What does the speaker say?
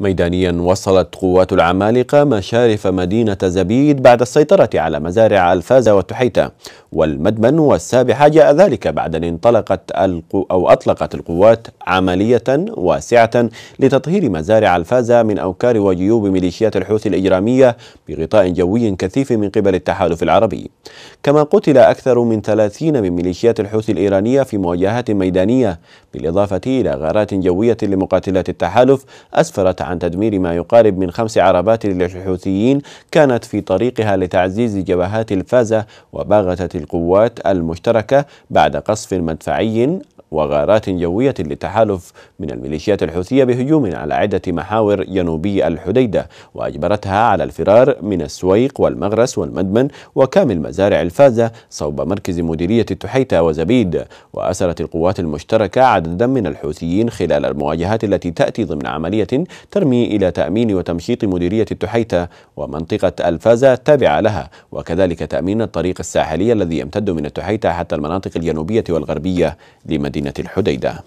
ميدانيا وصلت قوات العمالقة مشارف مدينة زبيد بعد السيطرة على مزارع الفازة والتحيتة والمدمن والسابحة جاء ذلك بعد أن انطلقت القو أو أطلقت القوات عملية واسعة لتطهير مزارع الفازة من أوكار وجيوب ميليشيات الحوثي الإجرامية بغطاء جوي كثيف من قبل التحالف العربي كما قتل أكثر من 30 من ميليشيات الحوثي الإيرانية في مواجهات ميدانية بالإضافة إلى غارات جوية لمقاتلات التحالف أسفرت عن تدمير ما يقارب من خمس عربات للحوثيين كانت في طريقها لتعزيز جبهات الفازة وباغتت القوات المشتركة بعد قصف مدفعي وغارات جوية للتحالف من الميليشيات الحوثية بهجوم على عدة محاور جنوبي الحديدة وأجبرتها على الفرار من السويق والمغرس والمدمن وكامل مزارع الفازة صوب مركز مديرية التحيتة وزبيد وأسرت القوات المشتركة عددا من الحوثيين خلال المواجهات التي تأتي ضمن عملية ترمي إلى تأمين وتمشيط مديرية التحيتة ومنطقة الفازة التابعة لها وكذلك تأمين الطريق الساحلي الذي يمتد من التحيتة حتى المناطق الجنوبية والغربية لمدينة مدينة الحديدة